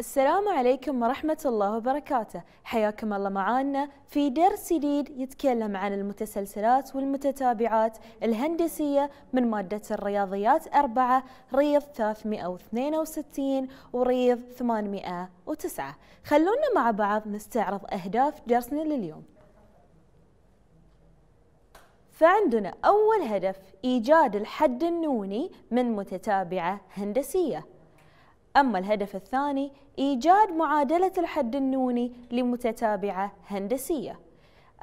السلام عليكم ورحمة الله وبركاته حياكم الله معانا في درس جديد يتكلم عن المتسلسلات والمتتابعات الهندسية من مادة الرياضيات أربعة ريض 362 وريض 809 خلونا مع بعض نستعرض أهداف درسنا لليوم فعندنا أول هدف إيجاد الحد النوني من متتابعة هندسية أما الهدف الثاني إيجاد معادلة الحد النوني لمتتابعة هندسية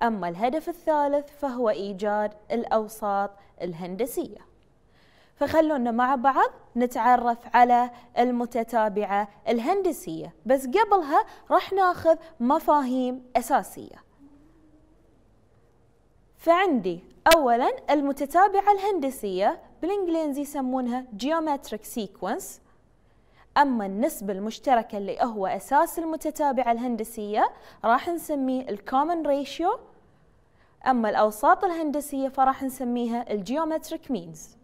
أما الهدف الثالث فهو إيجاد الأوساط الهندسية فخلونا مع بعض نتعرف على المتتابعة الهندسية بس قبلها راح ناخذ مفاهيم أساسية فعندي أولا المتتابعة الهندسية بالإنجليزي يسمونها geometric sequence أما النسبة المشتركة اللي هو أساس المتتابعة الهندسية راح نسميه الكومن ريشيو أما الأوساط الهندسية فراح نسميها الجيومتريك مينز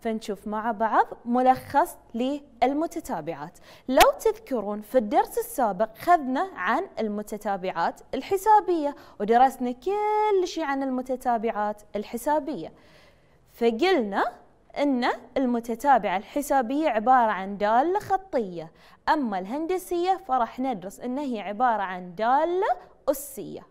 فنشوف مع بعض ملخص للمتتابعات لو تذكرون في الدرس السابق خذنا عن المتتابعات الحسابية ودرسنا كل شيء عن المتتابعات الحسابية فقلنا أن المتتابعة الحسابية عبارة عن دالة خطية أما الهندسية فرح ندرس أن هي عبارة عن دالة أسية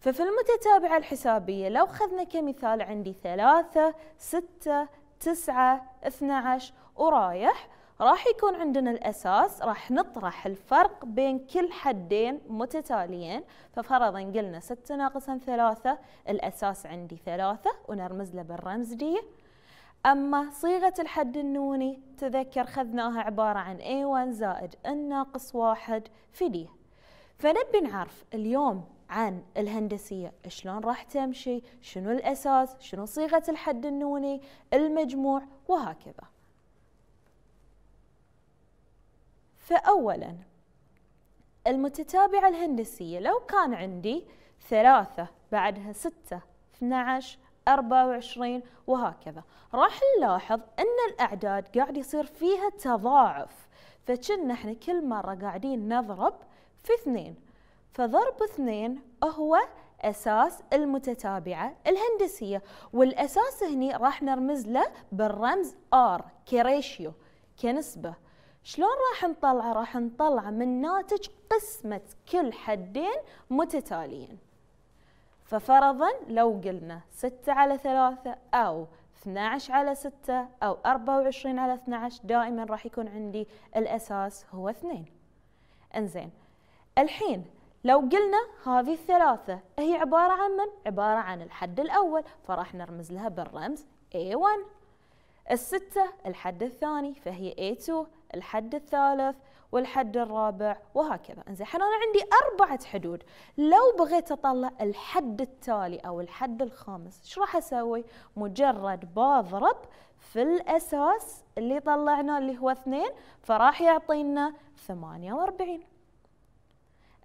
ففي المتتابعة الحسابية لو خذنا كمثال عندي ثلاثة ستة تسعة اثنى عشر ورايح راح يكون عندنا الأساس راح نطرح الفرق بين كل حدين متتاليين ففرضا قلنا ستة ناقصا ثلاثة الأساس عندي ثلاثة ونرمز له بالرمز دي أما صيغة الحد النوني تذكر خذناها عبارة عن A1 زائد ناقص واحد في D فنبي نعرف اليوم عن الهندسية شلون راح تمشي شنو الأساس شنو صيغة الحد النوني المجموع وهكذا فأولا المتتابعة الهندسية لو كان عندي ثلاثة بعدها ستة 12 24 وهكذا راح نلاحظ أن الأعداد قاعد يصير فيها تضاعف فكنا احنا كل مرة قاعدين نضرب في اثنين فضرب اثنين هو أساس المتتابعة الهندسية والأساس هني راح نرمز له بالرمز ار كريشيو كنسبة شلون راح نطلعه؟ راح نطلعه من ناتج قسمة كل حدين متتاليين ففرضا لو قلنا 6 على 3 أو 12 على 6 أو 24 على 12 دائما راح يكون عندي الأساس هو 2 انزين الحين لو قلنا هذه الثلاثة هي عبارة عن من؟ عبارة عن الحد الأول فراح نرمز لها بالرمز A1 الستة الحد الثاني فهي A2 الحد الثالث والحد الرابع وهكذا انزين انا عندي اربعه حدود لو بغيت اطلع الحد التالي او الحد الخامس ايش راح اسوي مجرد بضرب في الاساس اللي طلعناه اللي هو اثنين فراح يعطينا 48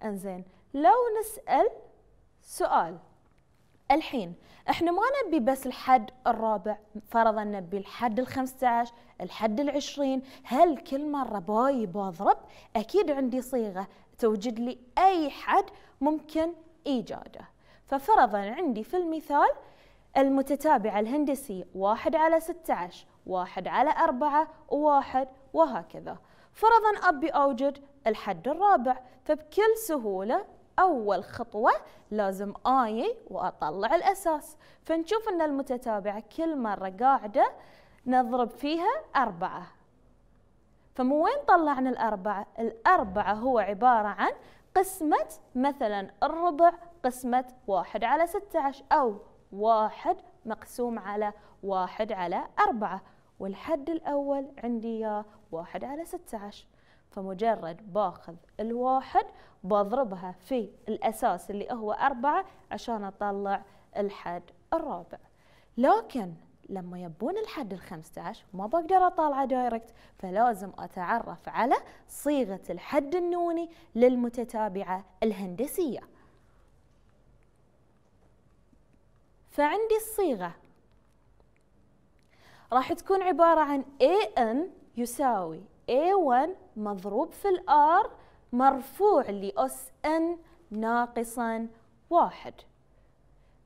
انزين لو نسال سؤال الحين احنا ما نبي بس الحد الرابع فرضا نبي الحد ال15 الحد ال20 هل كل مرة باي بضرب أكيد عندي صيغة توجد لي أي حد ممكن إيجاده ففرضا عندي في المثال المتتابعة الهندسية واحد على ستة عشر واحد على أربعة واحد وهكذا فرضا أبي أوجد الحد الرابع فبكل سهولة أول خطوة لازم آي وأطلع الأساس فنشوف أن المتتابعة كل مرة قاعدة نضرب فيها أربعة فمن وين طلعنا الأربعة؟ الأربعة هو عبارة عن قسمة مثلا الربع قسمة واحد على ستة عشر أو واحد مقسوم على واحد على أربعة والحد الأول عندي إياه واحد على ستة عشر فمجرد باخذ الواحد بضربها في الأساس اللي هو أربعة عشان أطلع الحد الرابع لكن لما يبون الحد الخمسة 15 ما بقدر اطالعه دايركت فلازم اتعرف على صيغه الحد النوني للمتتابعه الهندسيه. فعندي الصيغه راح تكون عباره عن AN يساوي A1 مضروب في الآر مرفوع لأس إن ناقصا واحد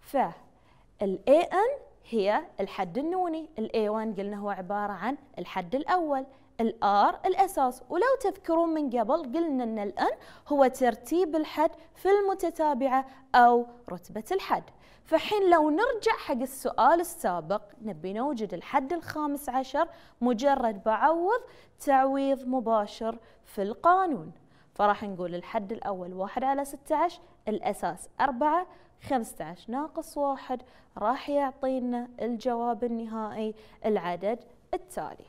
فالأي إن هي الحد النوني الاي 1 قلنا هو عبارة عن الحد الأول الآر الأساس ولو تذكرون من قبل قلنا أن الأن هو ترتيب الحد في المتتابعة أو رتبة الحد فحين لو نرجع حق السؤال السابق نبي نوجد الحد الخامس عشر مجرد بعوض تعويض مباشر في القانون فراح نقول الحد الأول واحد على ستة عشر الأساس أربعة خمسة عشر ناقص واحد راح يعطينا الجواب النهائي العدد التالي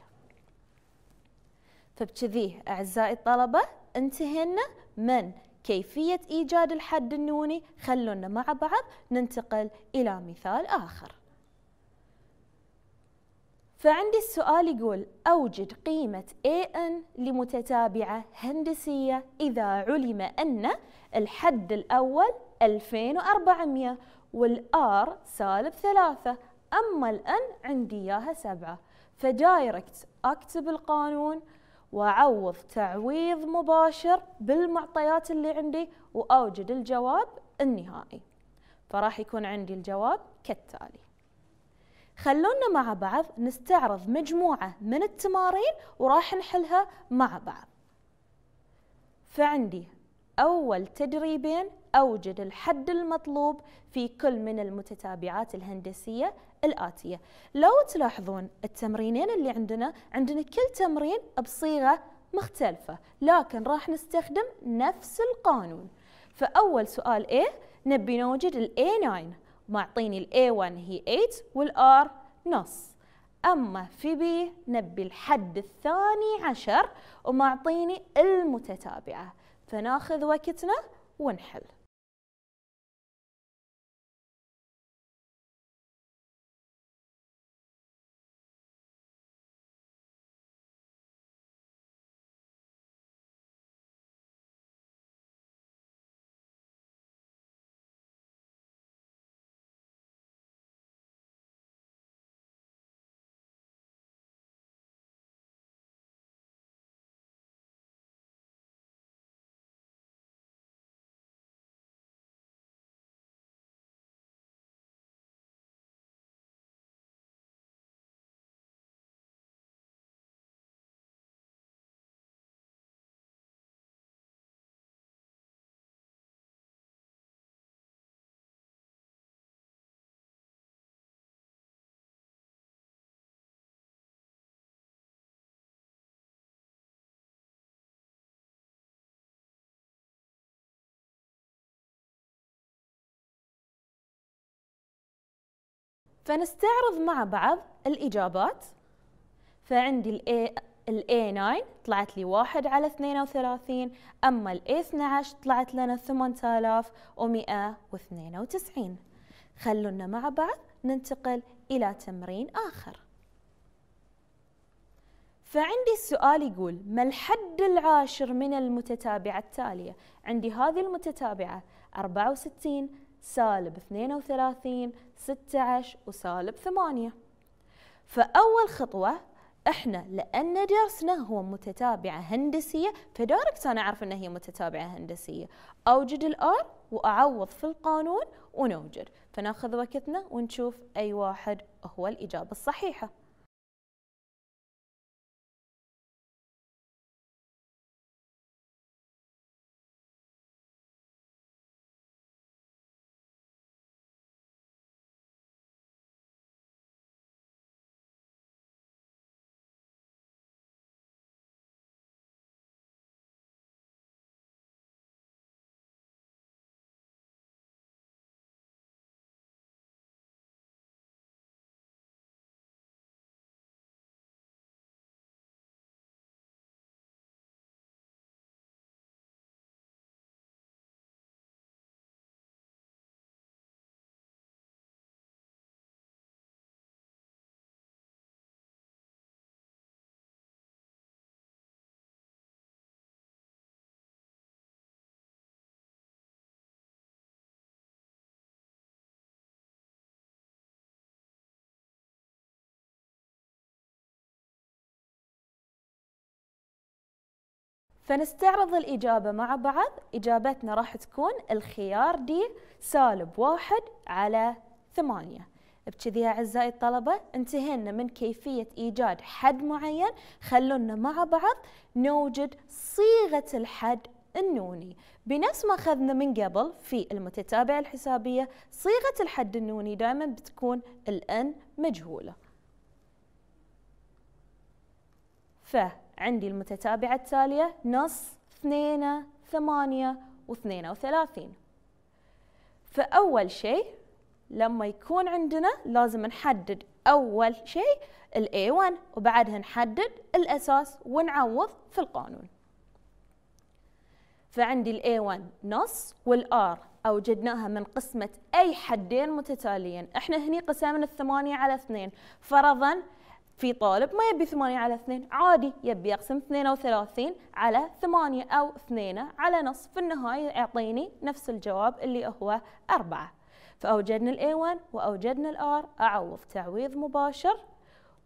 فبكذي أعزائي الطلبة انتهينا من كيفية إيجاد الحد النوني خلونا مع بعض ننتقل إلى مثال آخر فعندي السؤال يقول أوجد قيمة AN لمتتابعة هندسية إذا علم أن الحد الأول 2400 والآر سالب ثلاثة أما الأن عندي إياها سبعة فدايركت أكتب القانون واعوض تعويض مباشر بالمعطيات اللي عندي واوجد الجواب النهائي فراح يكون عندي الجواب كالتالي خلونا مع بعض نستعرض مجموعة من التمارين وراح نحلها مع بعض فعندي أول تدريبين أوجد الحد المطلوب في كل من المتتابعات الهندسية الآتية لو تلاحظون التمرينين اللي عندنا عندنا كل تمرين بصيغة مختلفة لكن راح نستخدم نفس القانون فأول سؤال A نبي نوجد ال A9 معطيني ال A1 هي 8 وال R نص أما في B نبي الحد الثاني عشر ومعطيني المتتابعة فناخذ وقتنا ونحل فنستعرض مع بعض الإجابات فعندي الـ A الـ A9 طلعت لي 1 على 32 أما الـ A12 طلعت لنا 8192 خلونا مع بعض ننتقل إلى تمرين آخر فعندي السؤال يقول ما الحد العاشر من المتتابعة التالية؟ عندي هذه المتتابعة 64 سالب 32 16 وسالب 8 فأول خطوة احنا لأن درسنا هو متتابعة هندسية فدارك أنا أعرف أنها هي متتابعة هندسية أوجد الآر وأعوض في القانون ونوجد فناخذ وقتنا ونشوف أي واحد هو الإجابة الصحيحة فنستعرض الإجابة مع بعض إجابتنا راح تكون الخيار دي سالب واحد على ثمانية بكذي أعزائي الطلبة انتهينا من كيفية إيجاد حد معين خلونا مع بعض نوجد صيغة الحد النوني بنفس ما أخذنا من قبل في المتتابعة الحسابية صيغة الحد النوني دائما بتكون الان مجهولة ف عندي المتتابعة التالية نص اثنين ثمانية واثنين وثلاثين فأول شيء لما يكون عندنا لازم نحدد أول شيء الـ A1 وبعدها نحدد الأساس ونعوض في القانون فعندي الـ A1 نص والـ R أوجدناها من قسمة أي حدين متتاليين إحنا هني قسمنا الثمانية على اثنين فرضاً في طالب ما يبي 8 على 2 عادي يبي اقسم 32 على 8 او 2 على نص في النهايه يعطيني نفس الجواب اللي هو 4 فاوجدنا الاي A1 واوجدنا الار اعوض تعويض مباشر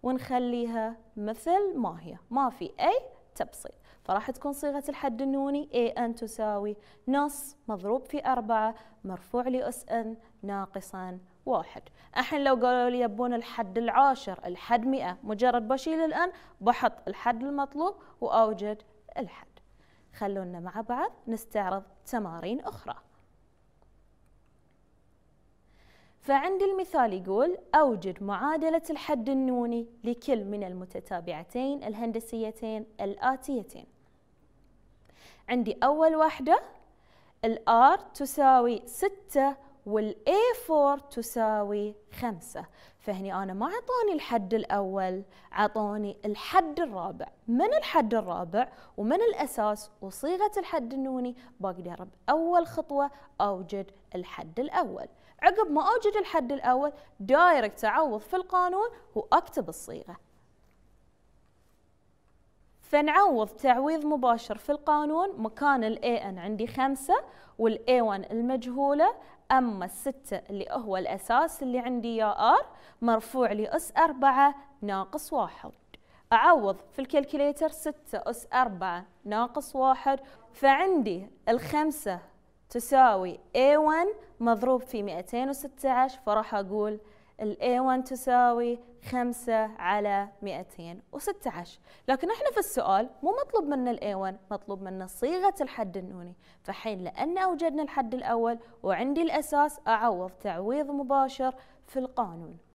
ونخليها مثل ما هي ما في اي تبسيط فراح تكون صيغة الحد النوني A أن تساوي نص مضروب في أربعة مرفوع لأس أن ناقصا واحد الحين لو قالوا لي يبون الحد العاشر الحد مئة مجرد بشيل الآن بحط الحد المطلوب وأوجد الحد خلونا مع بعض نستعرض تمارين أخرى فعند المثال يقول أوجد معادلة الحد النوني لكل من المتتابعتين الهندسيتين الآتيتين عندي أول واحدة الـ R تساوي 6 والـ a 4 تساوي 5 فهني أنا ما عطوني الحد الأول عطوني الحد الرابع من الحد الرابع ومن الأساس وصيغة الحد النوني بقدر بأول خطوة أوجد الحد الأول عقب ما أوجد الحد الأول دايركت أعوض في القانون وأكتب الصيغة فنعوض تعويض مباشر في القانون مكان الـ AN عندي خمسة والـ A1 المجهولة أما الستة اللي هو الأساس اللي عندي يا R مرفوع أس أربعة ناقص واحد أعوض في الكالكوليتر 6 أس أربعة ناقص واحد فعندي الخمسة تساوي A1 مضروب في 216 فراح أقول ال A1 تساوي 5 على 216 لكن احنا في السؤال مو مطلوب منا ال A1 مطلوب منا صيغة الحد النوني فحين لأن أوجدنا الحد الأول وعندي الأساس أعوض تعويض مباشر في القانون